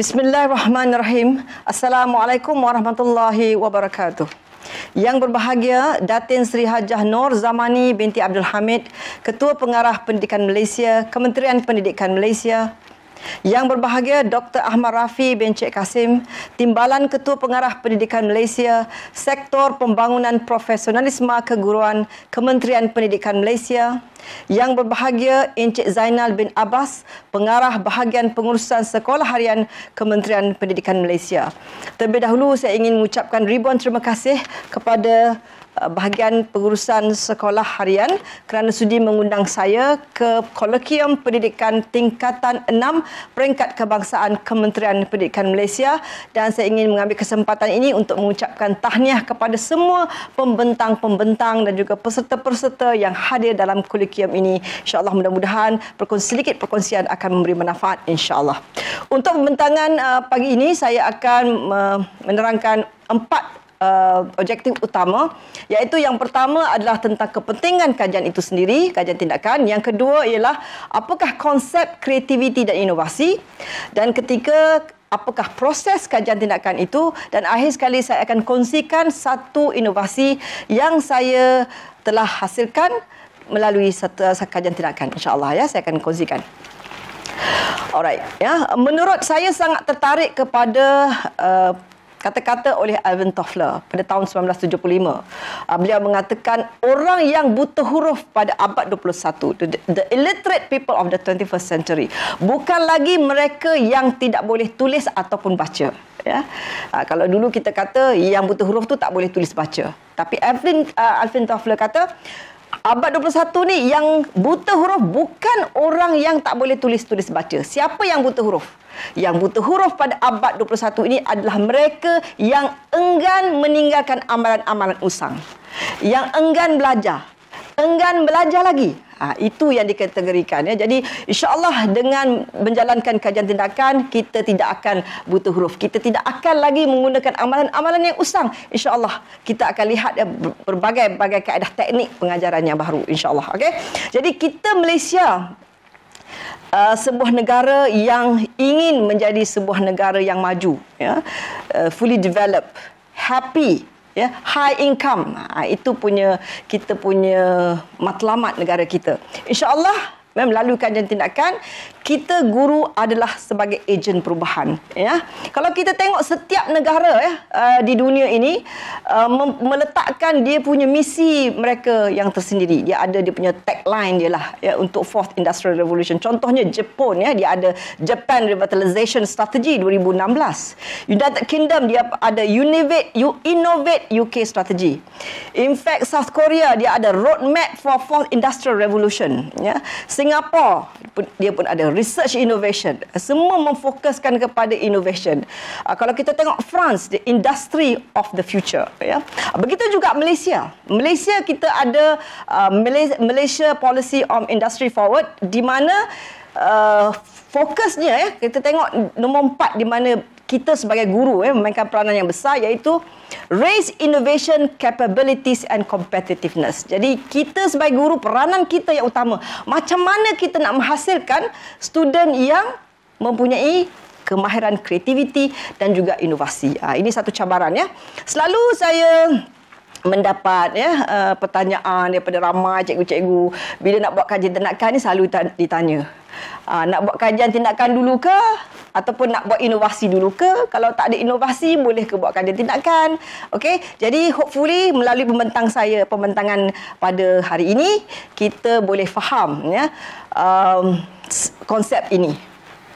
Bismillahirrahmanirrahim. Assalamualaikum warahmatullahi wabarakatuh. Yang berbahagia, Datin Sri Hajah Nur Zamani binti Abdul Hamid, Ketua Pengarah Pendidikan Malaysia, Kementerian Pendidikan Malaysia, yang berbahagia Dr. Ahmad Rafi bin Cik Kasim, Timbalan Ketua Pengarah Pendidikan Malaysia, Sektor Pembangunan Profesionalisme Keguruan Kementerian Pendidikan Malaysia. Yang berbahagia Encik Zainal bin Abbas, Pengarah Bahagian Pengurusan Sekolah Harian Kementerian Pendidikan Malaysia. Terlebih dahulu saya ingin mengucapkan ribuan terima kasih kepada Eh, bahagian pengurusan sekolah harian kerana sudi mengundang saya ke kolokium pendidikan tingkatan 6 peringkat kebangsaan Kementerian Pendidikan Malaysia dan saya ingin mengambil kesempatan ini untuk mengucapkan tahniah kepada semua pembentang-pembentang dan juga peserta-peserta yang hadir dalam kolokium ini. InsyaAllah mudah-mudahan perkongsian, sedikit perkongsian akan memberi manfaat insyaAllah. Untuk pembentangan eh, pagi ini saya akan eh, menerangkan empat uh, objektif utama iaitu yang pertama adalah tentang kepentingan kajian itu sendiri, kajian tindakan. Yang kedua ialah apakah konsep kreativiti dan inovasi dan ketiga apakah proses kajian tindakan itu dan akhir sekali saya akan kongsikan satu inovasi yang saya telah hasilkan melalui satu kajian tindakan insyaallah ya saya akan kongsikan Alright ya menurut saya sangat tertarik kepada uh, kata-kata oleh Alvin Toffler pada tahun 1975. Ah, beliau mengatakan orang yang buta huruf pada abad 21, the, illiterate people of the 21st century, bukan lagi mereka yang tidak boleh tulis ataupun baca. Ya. Ah, kalau dulu kita kata yang buta huruf tu tak boleh tulis baca. Tapi Alvin, uh, Alvin Toffler kata Abad 21 ni yang buta huruf bukan orang yang tak boleh tulis-tulis baca. Siapa yang buta huruf? Yang buta huruf pada abad 21 ini adalah mereka yang enggan meninggalkan amalan-amalan usang. Yang enggan belajar enggan belajar lagi. Ha, itu yang dikategorikan. Ya. Jadi insyaAllah dengan menjalankan kajian tindakan, kita tidak akan butuh huruf. Kita tidak akan lagi menggunakan amalan-amalan yang usang. InsyaAllah kita akan lihat ya, berbagai-bagai kaedah teknik pengajaran yang baru. InsyaAllah. Okay? Jadi kita Malaysia Uh, sebuah negara yang ingin menjadi sebuah negara yang maju, ya? uh, fully developed, happy, ya high income ha, itu punya kita punya matlamat negara kita insyaallah melalui kajian tindakan kita guru adalah sebagai ejen perubahan ya kalau kita tengok setiap negara ya uh, di dunia ini uh, meletakkan dia punya misi mereka yang tersendiri dia ada dia punya tagline dia lah ya untuk fourth industrial revolution contohnya Jepun ya dia ada Japan revitalization strategy 2016 United Kingdom dia ada innovate you innovate UK strategy in fact South Korea dia ada roadmap for fourth industrial revolution ya Singapore dia pun ada research innovation semua memfokuskan kepada innovation uh, kalau kita tengok France the industry of the future ya yeah. begitu juga Malaysia Malaysia kita ada uh, Malaysia policy on industry forward di mana uh, fokusnya ya kita tengok nombor empat di mana kita sebagai guru eh, memainkan peranan yang besar iaitu raise innovation capabilities and competitiveness. Jadi kita sebagai guru peranan kita yang utama macam mana kita nak menghasilkan student yang mempunyai kemahiran kreativiti dan juga inovasi. Ha, ini satu cabaran ya. Selalu saya mendapat ya uh, pertanyaan daripada ramai cikgu-cikgu bila nak buat kajian tenakan ni selalu ditanya Aa, ah, nak buat kajian tindakan dulu ke? Ataupun nak buat inovasi dulu ke? Kalau tak ada inovasi, boleh ke buat kajian tindakan? Okay, jadi hopefully melalui pembentang saya, pembentangan pada hari ini, kita boleh faham ya, um, konsep ini.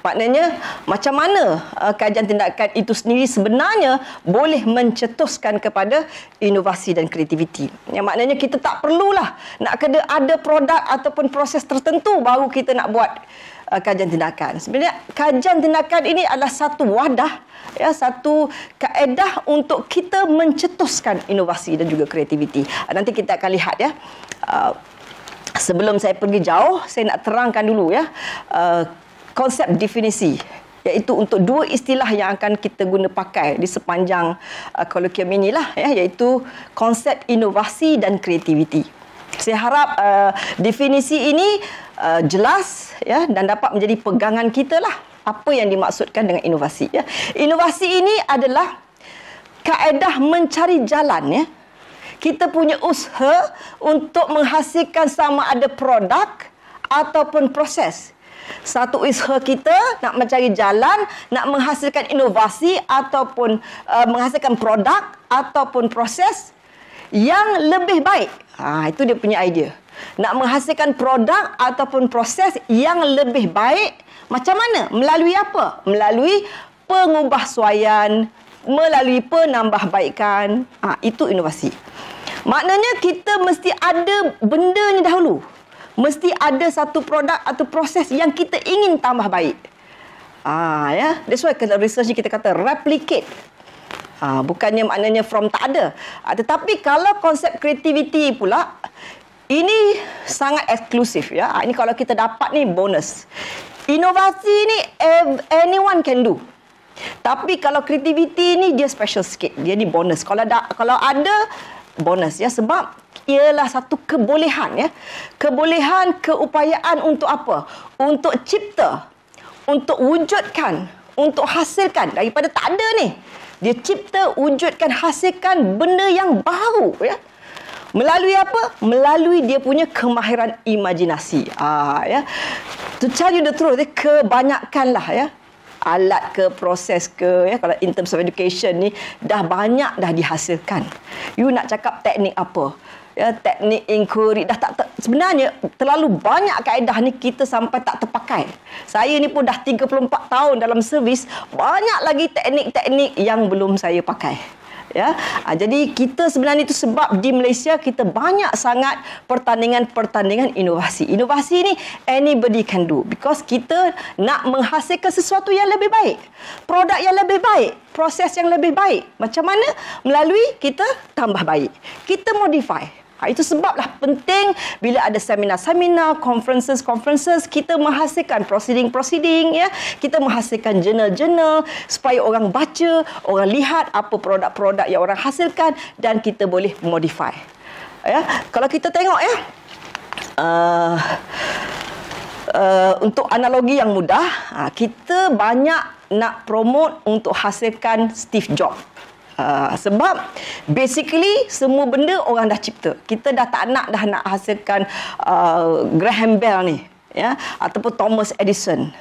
Maknanya macam mana uh, kajian tindakan itu sendiri sebenarnya boleh mencetuskan kepada inovasi dan kreativiti. Yang maknanya kita tak perlulah nak kena ada produk ataupun proses tertentu baru kita nak buat uh, kajian tindakan. Sebenarnya kajian tindakan ini adalah satu wadah ya satu kaedah untuk kita mencetuskan inovasi dan juga kreativiti. Uh, nanti kita akan lihat ya. Uh, sebelum saya pergi jauh, saya nak terangkan dulu ya. Uh, konsep definisi iaitu untuk dua istilah yang akan kita guna pakai di sepanjang uh, kolokium inilah ya iaitu konsep inovasi dan kreativiti. Saya harap uh, definisi ini uh, jelas ya dan dapat menjadi pegangan kita lah apa yang dimaksudkan dengan inovasi ya. Inovasi ini adalah kaedah mencari jalan ya. Kita punya usaha untuk menghasilkan sama ada produk ataupun proses satu usaha kita nak mencari jalan nak menghasilkan inovasi ataupun uh, menghasilkan produk ataupun proses yang lebih baik. Ha itu dia punya idea. Nak menghasilkan produk ataupun proses yang lebih baik macam mana? Melalui apa? Melalui pengubahsuaian, melalui penambahbaikan. Ha itu inovasi. Maknanya kita mesti ada benda ni dahulu mesti ada satu produk atau proses yang kita ingin tambah baik. Ah ya, yeah. that's why kalau research ni kita kata replicate. Ah bukannya maknanya from tak ada. Ah, tetapi kalau konsep kreativiti pula ini sangat eksklusif ya. Ah, ini kalau kita dapat ni bonus. Inovasi ni anyone can do. Tapi kalau kreativiti ni dia special sikit. Dia ni bonus. Kalau ada kalau ada bonus ya sebab ialah satu kebolehan ya. Kebolehan keupayaan untuk apa? Untuk cipta, untuk wujudkan, untuk hasilkan daripada tak ada ni. Dia cipta, wujudkan, hasilkan benda yang baru ya. Melalui apa? Melalui dia punya kemahiran imajinasi. Ah ya. To tell you the truth, ya, kebanyakanlah ya alat ke proses ke ya kalau in terms of education ni dah banyak dah dihasilkan you nak cakap teknik apa ya, teknik inquiry dah tak ter, sebenarnya terlalu banyak kaedah ni kita sampai tak terpakai. Saya ni pun dah 34 tahun dalam servis, banyak lagi teknik-teknik yang belum saya pakai. Ya. Ha, jadi kita sebenarnya itu sebab di Malaysia kita banyak sangat pertandingan-pertandingan inovasi. Inovasi ni anybody can do because kita nak menghasilkan sesuatu yang lebih baik. Produk yang lebih baik proses yang lebih baik. Macam mana? Melalui kita tambah baik. Kita modify. Ha, itu sebablah penting bila ada seminar-seminar, conferences-conferences, kita menghasilkan proceeding-proceeding, ya. kita menghasilkan jurnal-jurnal supaya orang baca, orang lihat apa produk-produk yang orang hasilkan dan kita boleh modify. Ya. Kalau kita tengok, ya, uh, uh, untuk analogi yang mudah, uh, kita banyak nak promote untuk hasilkan Steve Jobs. Ah, sebab basically semua benda orang dah cipta. Kita dah tak nak dah nak hasilkan uh, Graham Bell ni ya ataupun Thomas Edison.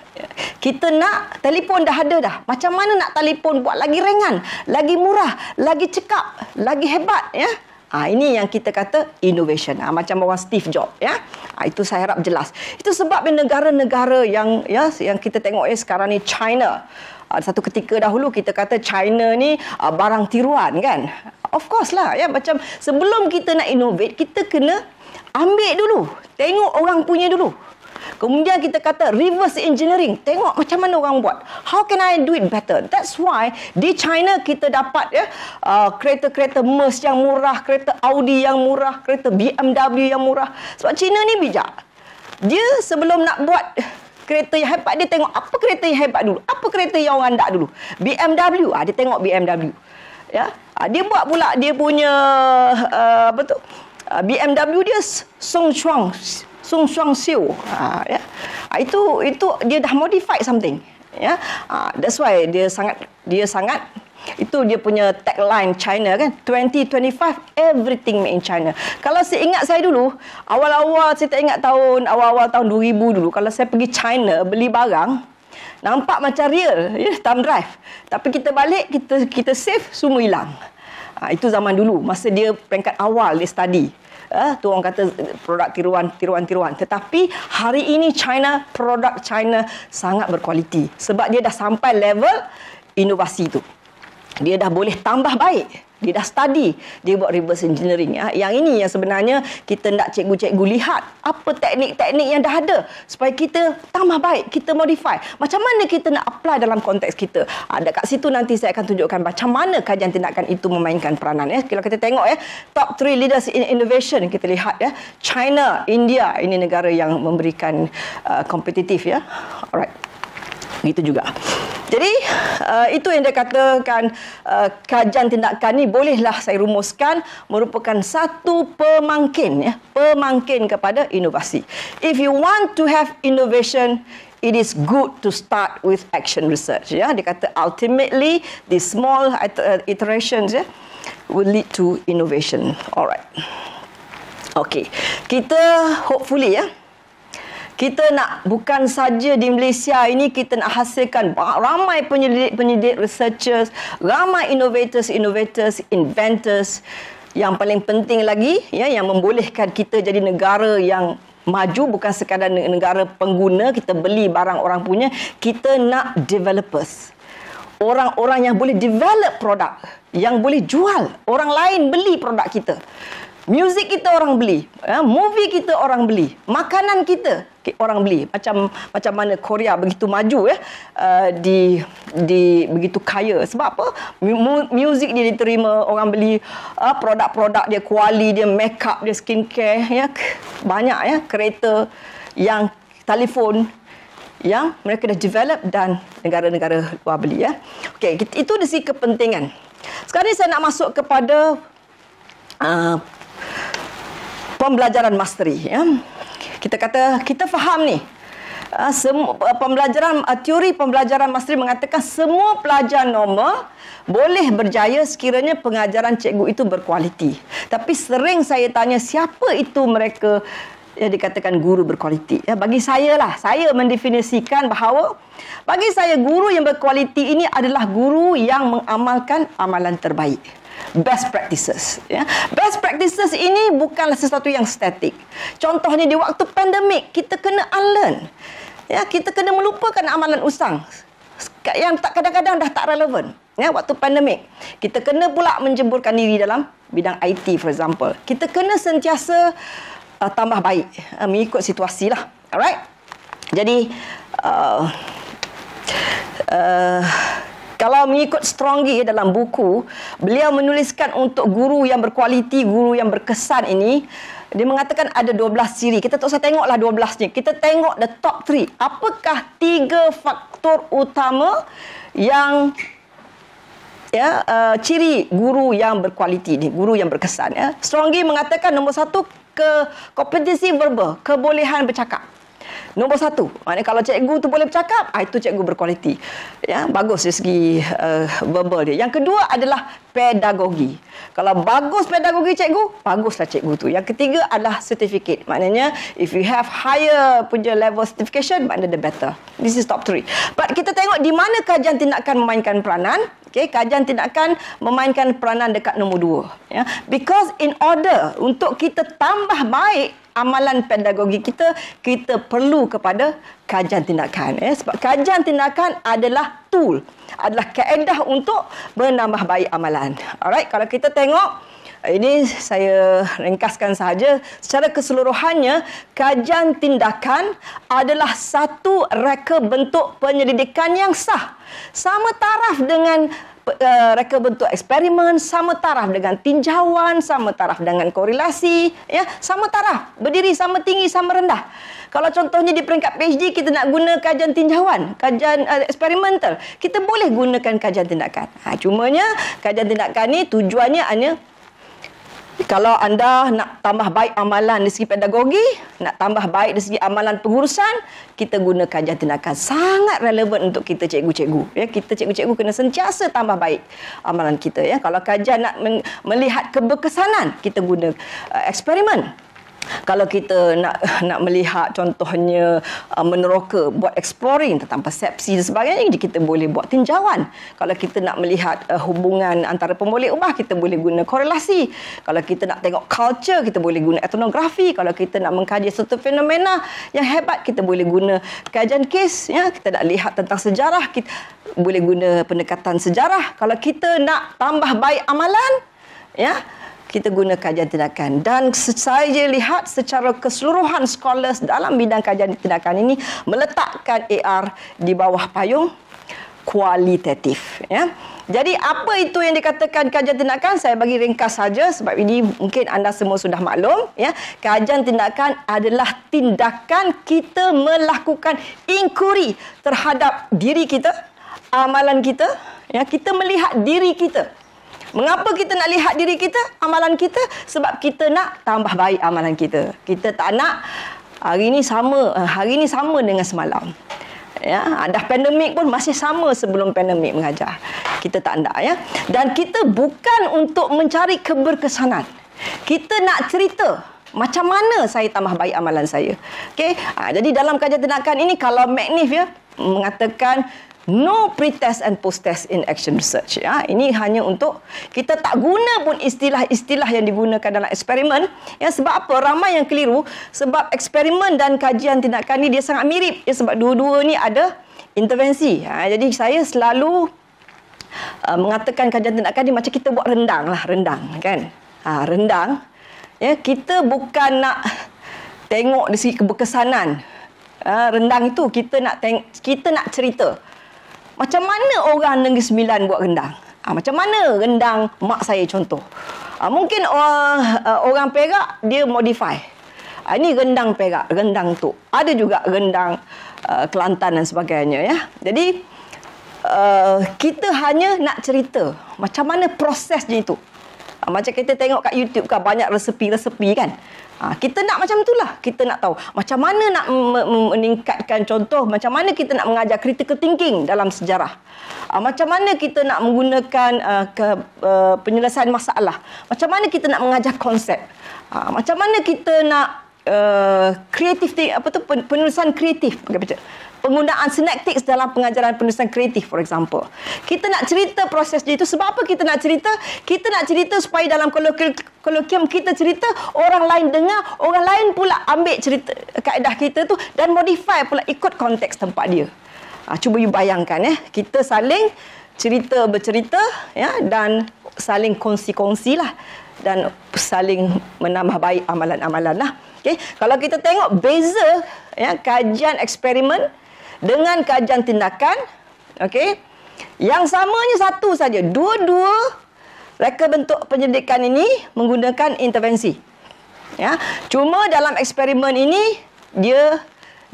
Kita nak telefon dah ada dah. Macam mana nak telefon buat lagi ringan, lagi murah, lagi cekap, lagi hebat ya. Ha, ini yang kita kata innovation. Ha, macam orang Steve Jobs ya. Ha, itu saya harap jelas. Itu sebab negara-negara yang ya yang kita tengok ya sekarang ni China uh, satu ketika dahulu kita kata China ni ah, barang tiruan kan of course lah ya macam sebelum kita nak innovate kita kena ambil dulu tengok orang punya dulu Kemudian kita kata reverse engineering. Tengok macam mana orang buat. How can I do it better? That's why di China kita dapat ya uh, kereta-kereta Mercedes yang murah, kereta Audi yang murah, kereta BMW yang murah. Sebab China ni bijak. Dia sebelum nak buat kereta yang hebat dia tengok apa kereta yang hebat dulu apa kereta yang orang nak dulu BMW ha, ah, dia tengok BMW ya ha, dia buat pula dia punya uh, apa tu uh, BMW dia Song Chuang Song Chuang Siu ha, ya ha, itu itu dia dah modify something ya ha, that's why dia sangat dia sangat itu dia punya tagline China kan. 2025, everything made in China. Kalau saya ingat saya dulu, awal-awal saya tak ingat tahun, awal-awal tahun 2000 dulu. Kalau saya pergi China beli barang, nampak macam real, ya, thumb drive. Tapi kita balik, kita kita save, semua hilang. Ha, itu zaman dulu, masa dia peringkat awal, dia study. Ha, tu orang kata eh, produk tiruan, tiruan, tiruan. Tetapi hari ini China, produk China sangat berkualiti. Sebab dia dah sampai level inovasi tu dia dah boleh tambah baik dia dah study dia buat reverse engineering ya yang ini yang sebenarnya kita nak cikgu-cikgu lihat apa teknik-teknik yang dah ada supaya kita tambah baik kita modify macam mana kita nak apply dalam konteks kita ada ah, kat situ nanti saya akan tunjukkan macam mana kajian tindakan itu memainkan peranan ya kalau kita tengok ya top 3 leaders in innovation kita lihat ya China India ini negara yang memberikan uh, ya alright gitu juga. Jadi uh, itu yang dia katakan uh, kajian tindakan ini bolehlah saya rumuskan merupakan satu pemangkin ya, pemangkin kepada inovasi. If you want to have innovation, it is good to start with action research ya. Dia kata ultimately the small eh, iterations ya will lead to innovation. Alright. Okay. Kita hopefully ya kita nak bukan saja di Malaysia ini kita nak hasilkan ramai penyelidik-penyelidik researchers, ramai innovators, innovators, inventors. Yang paling penting lagi ya yang membolehkan kita jadi negara yang maju bukan sekadar negara pengguna kita beli barang orang punya kita nak developers orang-orang yang boleh develop produk, yang boleh jual, orang lain beli produk kita. Music kita orang beli, ya, movie kita orang beli, makanan kita orang beli. Macam macam mana Korea begitu maju ya, uh, di di begitu kaya. Sebab apa? Music dia diterima, orang beli uh, produk-produk dia, kuali dia, makeup dia, skincare ya, banyak ya, kereta yang telefon yang mereka dah develop dan negara-negara luar beli. Ya. Okay, itu dari segi kepentingan. Sekarang ini saya nak masuk kepada uh, pembelajaran mastery. Ya. Kita kata, kita faham ni. Uh, semua, uh, pembelajaran uh, teori pembelajaran mastery mengatakan semua pelajar normal boleh berjaya sekiranya pengajaran cikgu itu berkualiti. Tapi sering saya tanya siapa itu mereka yang dikatakan guru berkualiti. Ya, bagi saya lah, saya mendefinisikan bahawa bagi saya guru yang berkualiti ini adalah guru yang mengamalkan amalan terbaik. Best practices. Ya. Best practices ini bukanlah sesuatu yang statik. Contohnya di waktu pandemik, kita kena unlearn. Ya, kita kena melupakan amalan usang yang tak kadang-kadang dah tak relevan ya waktu pandemik kita kena pula menjemburkan diri dalam bidang IT for example kita kena sentiasa uh, tambah baik uh, mengikut situasi lah. Alright. Jadi uh, uh, kalau mengikut Strongi dalam buku, beliau menuliskan untuk guru yang berkualiti, guru yang berkesan ini, dia mengatakan ada 12 siri. Kita tak usah tengoklah 12 ni. Kita tengok the top 3. Apakah tiga faktor utama yang ya uh, ciri guru yang berkualiti ni, guru yang berkesan ya. Strongi mengatakan nombor satu, ke kompetensi verbal, kebolehan bercakap. Nombor satu, maknanya kalau cikgu tu boleh bercakap, ah, itu cikgu berkualiti. Ya, bagus dari segi uh, verbal dia. Yang kedua adalah pedagogi. Kalau bagus pedagogi cikgu, baguslah cikgu tu. Yang ketiga adalah sertifikat. Maknanya if you have higher punya level certification, maknanya the better. This is top three. But kita tengok di mana kajian tindakan memainkan peranan. Okay, kajian tindakan memainkan peranan dekat nombor dua. Yeah. Because in order untuk kita tambah baik amalan pedagogi kita, kita perlu kepada kajian tindakan. Eh? Sebab kajian tindakan adalah tool, adalah kaedah untuk menambah baik amalan. Alright, kalau kita tengok, ini saya ringkaskan sahaja. Secara keseluruhannya, kajian tindakan adalah satu reka bentuk penyelidikan yang sah. Sama taraf dengan Eh, Reka bentuk eksperimen sama taraf dengan tinjauan, sama taraf dengan korelasi, ya, sama taraf, berdiri sama tinggi sama rendah. Kalau contohnya di peringkat PhD kita nak guna kajian tinjauan, kajian uh, eksperimental, kita boleh gunakan kajian tindakan. Ha, cumanya kajian tindakan ni tujuannya hanya kalau anda nak tambah baik amalan dari segi pedagogi, nak tambah baik dari segi amalan pengurusan, kita gunakan kajian tindakan. Sangat relevan untuk kita cikgu-cikgu. Ya, kita cikgu-cikgu kena sentiasa tambah baik amalan kita. Ya. Kalau kajian nak melihat keberkesanan, kita guna uh, eksperimen kalau kita nak nak melihat contohnya uh, meneroka buat exploring tentang persepsi dan sebagainya kita boleh buat tinjauan kalau kita nak melihat uh, hubungan antara pemboleh ubah kita boleh guna korelasi kalau kita nak tengok culture kita boleh guna etnografi kalau kita nak mengkaji satu fenomena yang hebat kita boleh guna kajian kes ya kita nak lihat tentang sejarah kita boleh guna pendekatan sejarah kalau kita nak tambah baik amalan ya kita guna kajian tindakan dan saya lihat secara keseluruhan scholars dalam bidang kajian tindakan ini meletakkan AR di bawah payung kualitatif ya jadi apa itu yang dikatakan kajian tindakan saya bagi ringkas saja sebab ini mungkin anda semua sudah maklum ya kajian tindakan adalah tindakan kita melakukan inquiry terhadap diri kita amalan kita ya kita melihat diri kita Mengapa kita nak lihat diri kita, amalan kita? Sebab kita nak tambah baik amalan kita. Kita tak nak hari ini sama, eh, hari ini sama dengan semalam. Ya, ada pandemik pun masih sama sebelum pandemik mengajar. Kita tak nak ya. Dan kita bukan untuk mencari keberkesanan. Kita nak cerita macam mana saya tambah baik amalan saya. Okey, ha, jadi dalam kajian tindakan ini kalau Magnif ya mengatakan No pretest and post-test in action research. Ya. Ini hanya untuk kita tak guna pun istilah-istilah yang digunakan dalam eksperimen. Ya, sebab apa? Ramai yang keliru. Sebab eksperimen dan kajian tindakan ini dia sangat mirip. Ya, sebab dua-dua ni ada intervensi. Ya. Jadi saya selalu uh, mengatakan kajian tindakan ini macam kita buat rendang lah. Rendang kan? Ha, rendang. Ya, kita bukan nak tengok dari segi keberkesanan. Uh, rendang itu kita nak kita nak cerita. Macam mana orang Negeri Sembilan buat rendang? Ha, macam mana rendang mak saya contoh? Ha, mungkin orang, ah, orang Perak dia modify. Ha, ini rendang Perak, rendang tu. Ada juga rendang uh, Kelantan dan sebagainya. ya. Jadi uh, kita hanya nak cerita macam mana prosesnya itu. Ha, macam kita tengok kat YouTube kan banyak resepi-resepi kan. Ha, kita nak macam itulah. Kita nak tahu macam mana nak meningkatkan contoh, macam mana kita nak mengajar critical thinking dalam sejarah. Ha, macam mana kita nak menggunakan uh, ke, uh, penyelesaian masalah. Macam mana kita nak mengajar konsep. Ha, macam mana kita nak kreatif uh, apa tu penulisan kreatif penggunaan synaptics dalam pengajaran penulisan kreatif for example kita nak cerita proses dia itu sebab apa kita nak cerita kita nak cerita supaya dalam kolokium kita cerita orang lain dengar orang lain pula ambil cerita kaedah kita tu dan modify pula ikut konteks tempat dia ha, cuba you bayangkan ya eh. kita saling cerita bercerita ya dan saling kongsi-kongsilah dan saling menambah baik amalan-amalan lah. Okay. Kalau kita tengok beza ya, kajian eksperimen dengan kajian tindakan, okay, yang samanya satu saja. Dua-dua reka bentuk penyelidikan ini menggunakan intervensi. Ya. Cuma dalam eksperimen ini, dia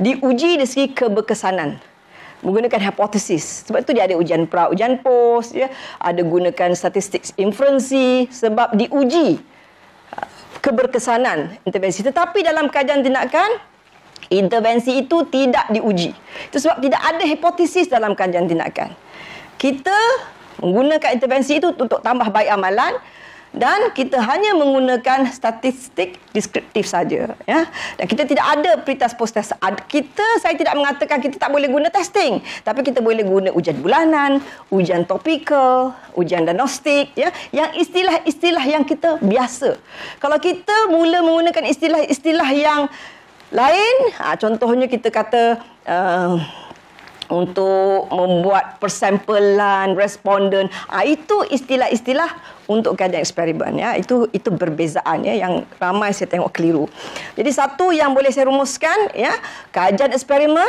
diuji dari segi keberkesanan menggunakan hipotesis. Sebab itu dia ada ujian pra, ujian post, ya. ada gunakan statistik inferensi sebab diuji uh, keberkesanan intervensi. Tetapi dalam kajian tindakan, intervensi itu tidak diuji. Itu sebab tidak ada hipotesis dalam kajian tindakan. Kita menggunakan intervensi itu untuk tambah baik amalan, dan kita hanya menggunakan statistik deskriptif saja ya dan kita tidak ada pretest post test kita saya tidak mengatakan kita tak boleh guna testing tapi kita boleh guna ujian bulanan ujian topikal ujian diagnostik ya yang istilah-istilah yang kita biasa kalau kita mula menggunakan istilah-istilah yang lain ha, contohnya kita kata uh, untuk membuat persampelan responden ah itu istilah-istilah untuk kajian eksperimen ya itu itu perbezaan ya yang ramai saya tengok keliru jadi satu yang boleh saya rumuskan ya kajian eksperimen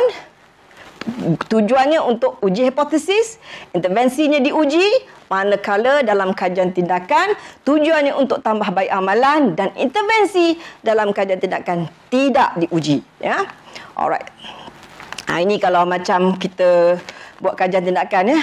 tujuannya untuk uji hipotesis intervensinya diuji manakala dalam kajian tindakan tujuannya untuk tambah baik amalan dan intervensi dalam kajian tindakan tidak diuji ya alright Ha, ini kalau macam kita buat kajian tindakan ya.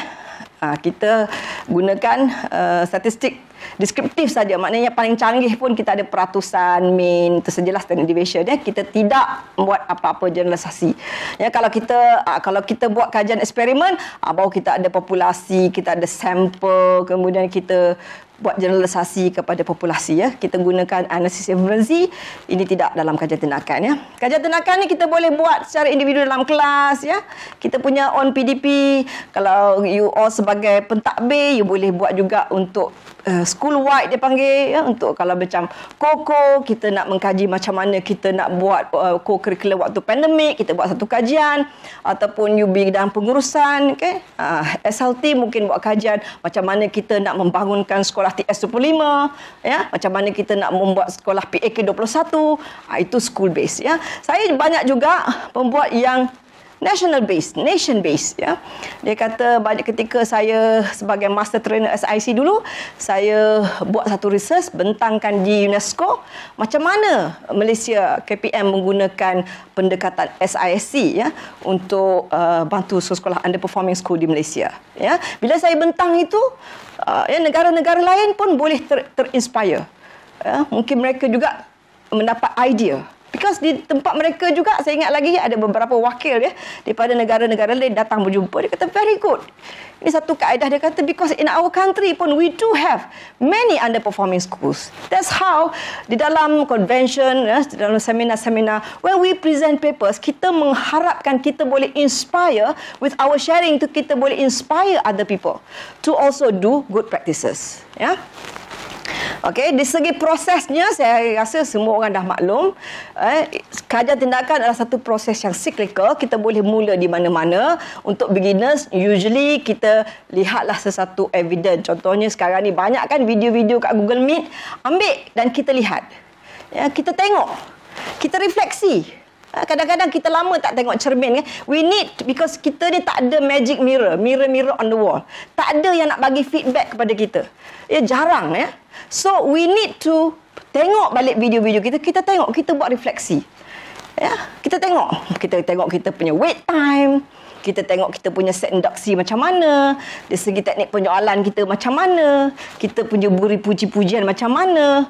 Ha, kita gunakan uh, statistik deskriptif saja. Maknanya paling canggih pun kita ada peratusan, mean, tersejelas standard deviation. Ya. Kita tidak buat apa-apa generalisasi. Ya, kalau kita uh, kalau kita buat kajian eksperimen, uh, baru kita ada populasi, kita ada sampel, kemudian kita buat generalisasi kepada populasi ya. Kita gunakan analisis frequency. Ini tidak dalam kajian tindakan ya. Kajian tindakan ni kita boleh buat secara individu dalam kelas ya. Kita punya on PDP. Kalau you all sebagai pentadbir, you boleh buat juga untuk uh, school wide dia panggil ya. Untuk kalau macam koko, kita nak mengkaji macam mana kita nak buat uh, co-curricular waktu pandemik, kita buat satu kajian ataupun you be dalam pengurusan okay. uh, ah, SLT mungkin buat kajian macam mana kita nak membangunkan sekolah sekolah TS 25 ya macam mana kita nak membuat sekolah PAK 21 ha, itu school base. ya saya banyak juga pembuat yang national based, nation based. Ya. Dia kata banyak ketika saya sebagai master trainer SIC dulu, saya buat satu research bentangkan di UNESCO macam mana Malaysia KPM menggunakan pendekatan SIC ya, untuk uh, bantu sekolah underperforming school di Malaysia. Ya. Bila saya bentang itu, uh, ya, negara-negara lain pun boleh ter- terinspire. Ya. Mungkin mereka juga mendapat idea because di tempat mereka juga saya ingat lagi ada beberapa wakil ya daripada negara-negara lain datang berjumpa dia kata very good ini satu kaedah dia kata because in our country pun we do have many underperforming schools that's how di dalam convention ya di dalam seminar-seminar when we present papers kita mengharapkan kita boleh inspire with our sharing tu kita boleh inspire other people to also do good practices ya yeah? Okey, di segi prosesnya saya rasa semua orang dah maklum, eh kajian tindakan adalah satu proses yang siklikal. Kita boleh mula di mana-mana. Untuk beginners usually kita lihatlah sesuatu evidence. Contohnya sekarang ni banyak kan video-video kat Google Meet, ambil dan kita lihat. Ya, kita tengok. Kita refleksi. Ah, kadang-kadang kita lama tak tengok cermin kan. We need because kita ni tak ada magic mirror, mirror-mirror on the wall. Tak ada yang nak bagi feedback kepada kita. Ya jarang ya. So we need to tengok balik video-video kita, kita tengok, kita buat refleksi. Ya, kita tengok, kita tengok kita punya wait time, kita tengok kita punya set induksi macam mana, dari segi teknik penjualan kita macam mana, kita punya buri puji-pujian macam mana,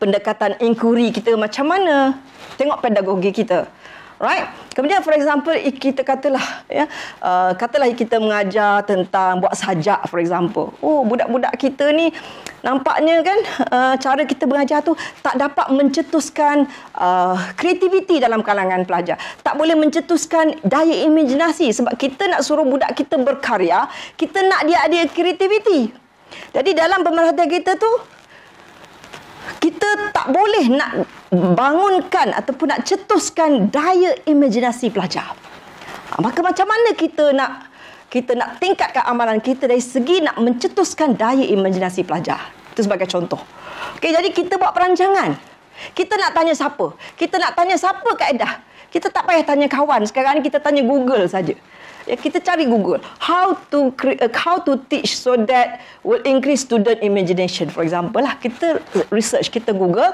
pendekatan inquiry kita macam mana tengok pedagogi kita right kemudian for example kita katalah ya uh, katalah kita mengajar tentang buat sajak for example oh budak-budak kita ni nampaknya kan uh, cara kita mengajar tu tak dapat mencetuskan uh, kreativiti uh, dalam kalangan pelajar tak boleh mencetuskan daya imaginasi sebab kita nak suruh budak kita berkarya kita nak dia ada kreativiti jadi dalam pemerhatian kita tu kita tak boleh nak bangunkan ataupun nak cetuskan daya imajinasi pelajar. Ah, maka macam mana kita nak kita nak tingkatkan amalan kita dari segi nak mencetuskan daya imajinasi pelajar. Itu sebagai contoh. Okey, jadi kita buat perancangan. Kita nak tanya siapa? Kita nak tanya siapa kaedah? Kita tak payah tanya kawan. Sekarang ni kita tanya Google saja ya, kita cari Google how to create, uh, how to teach so that will increase student imagination for example lah kita research kita Google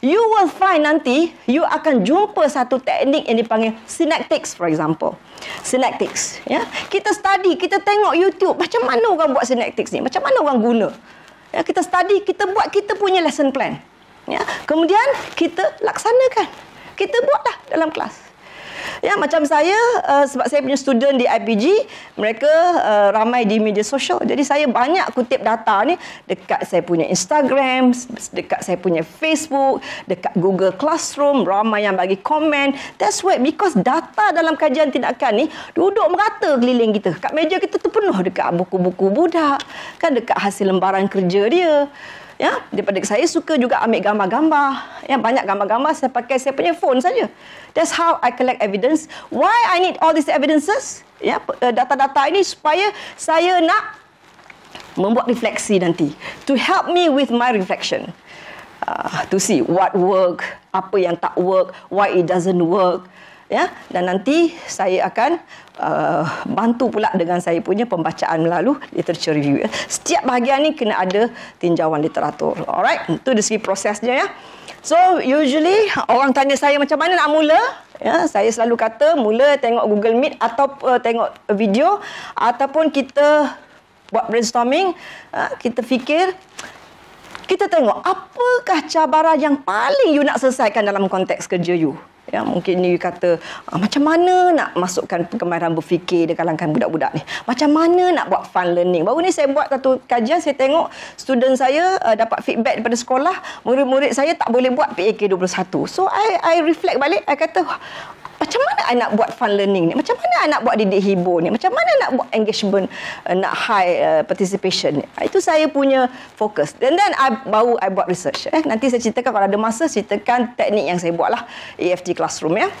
you will find nanti you akan jumpa satu teknik yang dipanggil synaptics for example synaptics ya kita study kita tengok YouTube macam mana orang buat synaptics ni macam mana orang guna ya kita study kita buat kita punya lesson plan ya kemudian kita laksanakan kita buatlah dalam kelas Ya macam saya uh, sebab saya punya student di IPG, mereka uh, ramai di media sosial. Jadi saya banyak kutip data ni dekat saya punya Instagram, dekat saya punya Facebook, dekat Google Classroom, ramai yang bagi komen. That's why because data dalam kajian tindakan ni duduk merata keliling kita. Kat meja kita tu penuh dekat buku-buku budak, kan dekat hasil lembaran kerja dia ya daripada saya suka juga ambil gambar-gambar ya banyak gambar-gambar saya pakai saya punya phone saja that's how i collect evidence why i need all these evidences ya eh, data-data ini supaya saya nak membuat refleksi nanti to help me with my reflection uh, to see what work apa yang tak work why it doesn't work ya dan nanti saya akan uh, bantu pula dengan saya punya pembacaan melalui literature review ya. setiap bahagian ni kena ada tinjauan literatur alright itu dari segi prosesnya ya so usually orang tanya saya macam mana nak mula ya saya selalu kata mula tengok Google Meet atau uh, tengok video ataupun kita buat brainstorming uh, kita fikir kita tengok apakah cabaran yang paling you nak selesaikan dalam konteks kerja you ya mungkin ni kata ah, macam mana nak masukkan kegemaran berfikir dekat kalangan budak-budak ni macam mana nak buat fun learning baru ni saya buat satu kajian saya tengok student saya uh, dapat feedback daripada sekolah murid-murid saya tak boleh buat PAK 21 so i i reflect balik i kata macam mana I nak buat fun learning ni? Macam mana I nak buat didik hibur ni? Macam mana nak buat engagement, uh, nak high uh, participation ni? Ah, itu saya punya fokus. And then I baru I buat research. Eh. Nanti saya ceritakan kalau ada masa, ceritakan teknik yang saya buat lah EFT Classroom ya.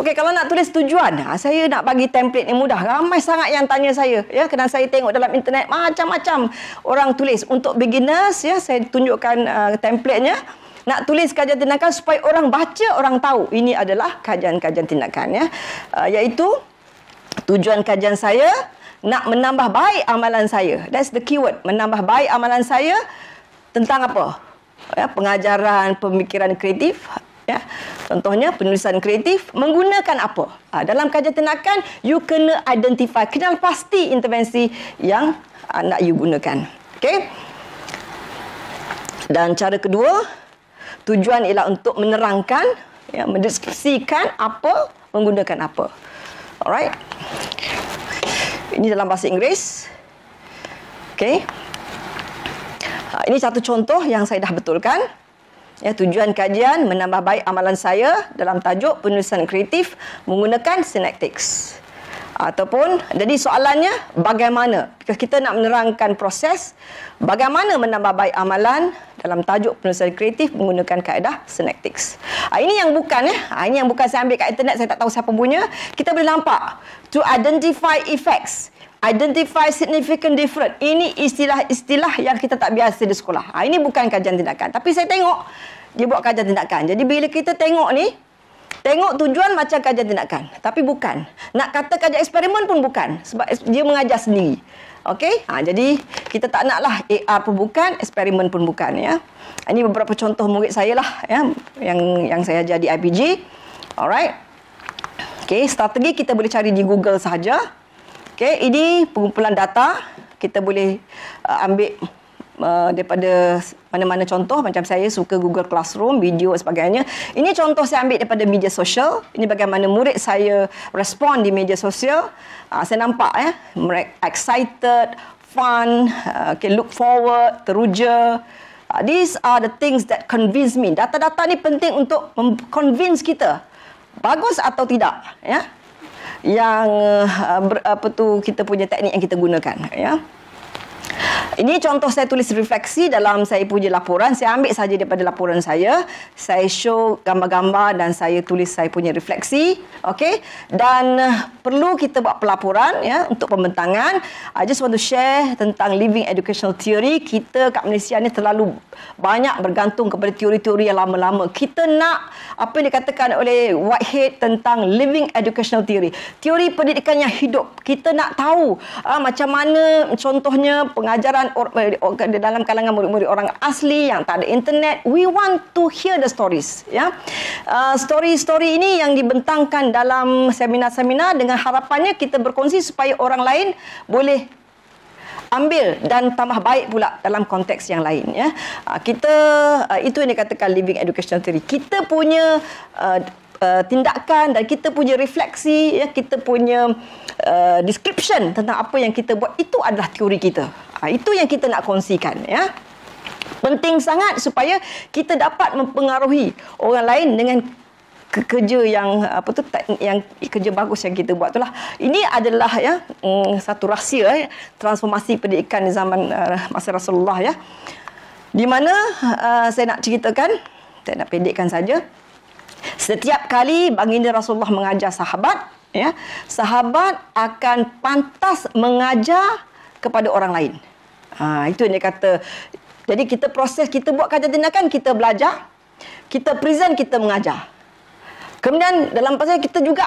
Okey, kalau nak tulis tujuan, ah, saya nak bagi template ni mudah. Ramai sangat yang tanya saya. ya. Kena saya tengok dalam internet macam-macam orang tulis. Untuk beginners, ya, saya tunjukkan uh, template-nya. templatenya nak tulis kajian tindakan supaya orang baca, orang tahu. Ini adalah kajian-kajian tindakan ya. Ah, iaitu tujuan kajian saya nak menambah baik amalan saya. That's the keyword, menambah baik amalan saya tentang apa? Ya, pengajaran pemikiran kreatif ya. Contohnya penulisan kreatif menggunakan apa? Ha, dalam kajian tindakan you kena identify, kenal pasti intervensi yang ha, nak you gunakan. Okay? Dan cara kedua, Tujuan ialah untuk menerangkan, ya, mendeskripsikan apa, menggunakan apa. Alright. Ini dalam bahasa Inggeris. Okay. Ha, ini satu contoh yang saya dah betulkan. Ya, tujuan kajian menambah baik amalan saya dalam tajuk penulisan kreatif menggunakan Synaptics ataupun jadi soalannya bagaimana kita nak menerangkan proses bagaimana menambah baik amalan dalam tajuk penulisan kreatif menggunakan kaedah synectics. Ha, ah, ini yang bukan eh. Ha, ini yang bukan saya ambil kat internet saya tak tahu siapa punya. Kita boleh nampak to identify effects Identify significant difference. Ini istilah-istilah yang kita tak biasa di sekolah. Ha, ini bukan kajian tindakan. Tapi saya tengok, dia buat kajian tindakan. Jadi bila kita tengok ni, Tengok tujuan macam kajian tindakan. Tapi bukan. Nak kata kajian eksperimen pun bukan. Sebab dia mengajar sendiri. Okey? Ha, jadi, kita tak naklah AR pun bukan, eksperimen pun bukan. Ya. Ini beberapa contoh murid saya lah. Ya, yang yang saya jadi IPG. Alright. Okey, strategi kita boleh cari di Google sahaja. Okey, ini pengumpulan data. Kita boleh uh, ambil Uh, daripada mana-mana contoh macam saya suka Google Classroom, video dan sebagainya. Ini contoh saya ambil daripada media sosial. Ini bagaimana murid saya respon di media sosial. Uh, saya nampak ya, mereka excited, fun, uh, okay, look forward, teruja. Uh, these are the things that convince me. Data-data ni penting untuk mem- convince kita. Bagus atau tidak, ya? Yang uh, apa tu kita punya teknik yang kita gunakan, ya? Ini contoh saya tulis refleksi dalam saya punya laporan. Saya ambil saja daripada laporan saya. Saya show gambar-gambar dan saya tulis saya punya refleksi. Okey. Dan uh, perlu kita buat pelaporan ya untuk pembentangan. I just want to share tentang living educational theory. Kita kat Malaysia ni terlalu banyak bergantung kepada teori-teori yang lama-lama. Kita nak apa yang dikatakan oleh Whitehead tentang living educational theory. Teori pendidikan yang hidup. Kita nak tahu uh, macam mana contohnya pengajaran kumpulan eh, dalam kalangan murid-murid orang asli yang tak ada internet. We want to hear the stories. Ya, yeah? uh, story-story ini yang dibentangkan dalam seminar-seminar dengan harapannya kita berkongsi supaya orang lain boleh ambil dan tambah baik pula dalam konteks yang lain ya. Eh, kita eh, itu yang dikatakan living education theory. Kita punya uh, uh, tindakan dan kita punya refleksi ya, kita punya uh, description tentang apa yang kita buat itu adalah teori kita. Ha, itu yang kita nak kongsikan. Ya. Penting sangat supaya kita dapat mempengaruhi orang lain dengan kerja yang apa tu yang eh, kerja bagus yang kita buat itulah. Ini adalah ya mm, satu rahsia ya, transformasi pendidikan zaman uh, masa Rasulullah ya. Di mana uh, saya nak ceritakan, saya nak pendekkan saja. Setiap kali baginda Rasulullah mengajar sahabat, ya, sahabat akan pantas mengajar kepada orang lain. Ha, itu yang dia kata. Jadi kita proses, kita buat kajian tindakan, kita belajar. Kita present, kita mengajar. Kemudian dalam pasal kita juga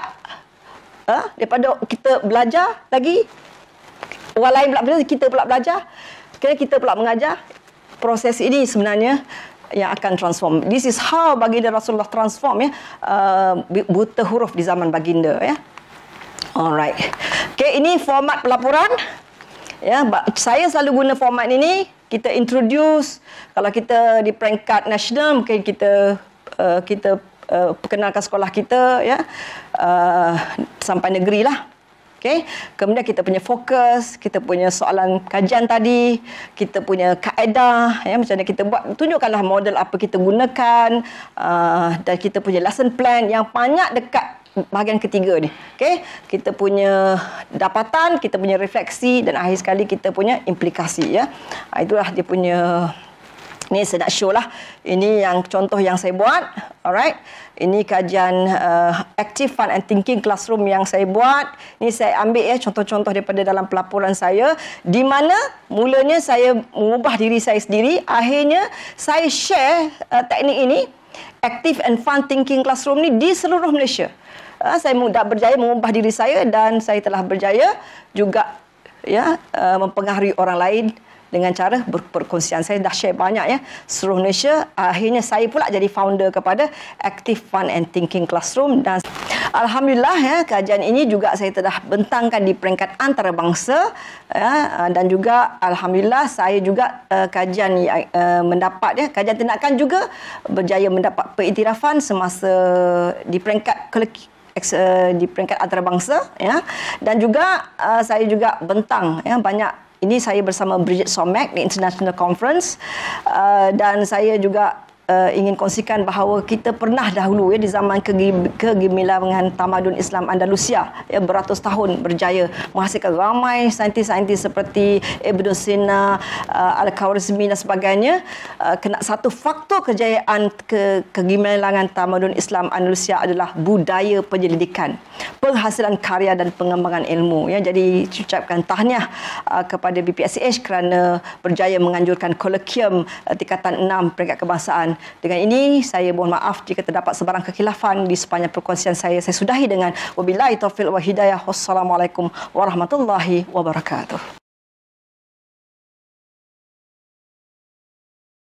ha, daripada kita belajar lagi, orang lain pula belajar, kita pula belajar. Kemudian kita pula mengajar. Proses ini sebenarnya yang akan transform. This is how baginda Rasulullah transform ya uh, buta huruf di zaman baginda ya. Alright. Okay, ini format pelaporan ya saya selalu guna format ini kita introduce kalau kita di peringkat nasional mungkin kita uh, kita uh, perkenalkan sekolah kita ya uh, sampai negeri lah okay kemudian kita punya fokus kita punya soalan kajian tadi kita punya kaedah ya macam mana kita buat tunjukkanlah model apa kita gunakan uh, dan kita punya lesson plan yang banyak dekat bahagian ketiga ni. Okey, kita punya dapatan, kita punya refleksi dan akhir sekali kita punya implikasi ya. Ah, itulah dia punya ni saya nak show lah. Ini yang contoh yang saya buat. Alright. Ini kajian uh, Active Fun and Thinking Classroom yang saya buat. Ini saya ambil ya contoh-contoh daripada dalam pelaporan saya. Di mana mulanya saya mengubah diri saya sendiri. Akhirnya saya share uh, teknik ini. Active and Fun Thinking Classroom ni di seluruh Malaysia uh, saya sudah berjaya mengubah diri saya dan saya telah berjaya juga ya uh, mempengaruhi orang lain dengan cara berperkongsian saya dah share banyak ya seluruh Malaysia akhirnya saya pula jadi founder kepada Active Fun and Thinking Classroom dan alhamdulillah ya kajian ini juga saya telah bentangkan di peringkat antarabangsa ya ah, dan juga alhamdulillah saya juga uh, kajian uh, mendapat ya kajian tindakan juga berjaya mendapat pengiktirafan semasa di peringkat kolektif uh, di peringkat antarabangsa ya dan juga uh, saya juga bentang ya banyak ini saya bersama Bridget Somek di International Conference uh, dan saya juga uh, ingin kongsikan bahawa kita pernah dahulu ya di zaman kegemilangan tamadun Islam Andalusia ya beratus tahun berjaya menghasilkan ramai saintis-saintis seperti Ibn Sina, uh, eh, Al-Khwarizmi dan sebagainya uh, kena satu faktor kejayaan ke kegemilangan tamadun Islam Andalusia adalah budaya penyelidikan penghasilan karya dan pengembangan ilmu ya jadi ucapkan tahniah uh, kepada BPSH kerana berjaya menganjurkan kolokium uh, tingkatan 6 peringkat kebangsaan dengan ini saya mohon maaf jika terdapat sebarang kekhilafan di sepanjang perkongsian saya. Saya sudahi dengan wabillahi taufiq wa hidayah. Wassalamualaikum warahmatullahi wabarakatuh.